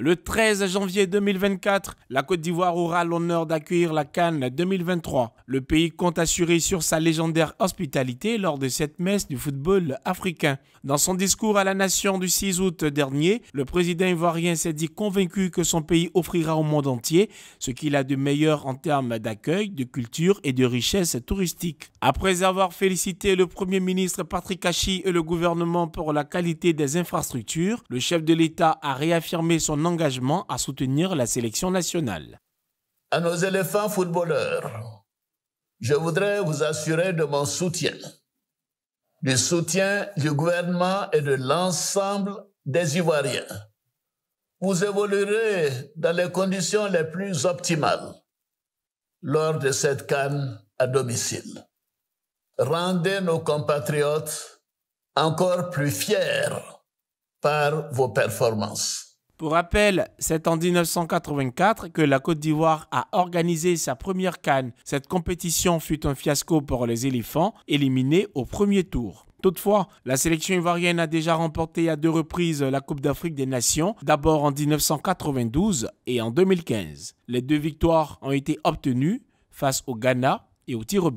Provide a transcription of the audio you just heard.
Le 13 janvier 2024, la Côte d'Ivoire aura l'honneur d'accueillir la Cannes 2023. Le pays compte assurer sur sa légendaire hospitalité lors de cette messe du football africain. Dans son discours à la nation du 6 août dernier, le président ivoirien s'est dit convaincu que son pays offrira au monde entier ce qu'il a de meilleur en termes d'accueil, de culture et de richesse touristique. Après avoir félicité le Premier ministre Patrick Hachi et le gouvernement pour la qualité des infrastructures, le chef de l'État a réaffirmé son engagement à soutenir la sélection nationale. À nos éléphants footballeurs, je voudrais vous assurer de mon soutien, du soutien du gouvernement et de l'ensemble des Ivoiriens. Vous évoluerez dans les conditions les plus optimales lors de cette canne à domicile rendez nos compatriotes encore plus fiers par vos performances. Pour rappel, c'est en 1984 que la Côte d'Ivoire a organisé sa première canne. Cette compétition fut un fiasco pour les éléphants, éliminés au premier tour. Toutefois, la sélection ivoirienne a déjà remporté à deux reprises la Coupe d'Afrique des Nations, d'abord en 1992 et en 2015. Les deux victoires ont été obtenues face au Ghana et au tir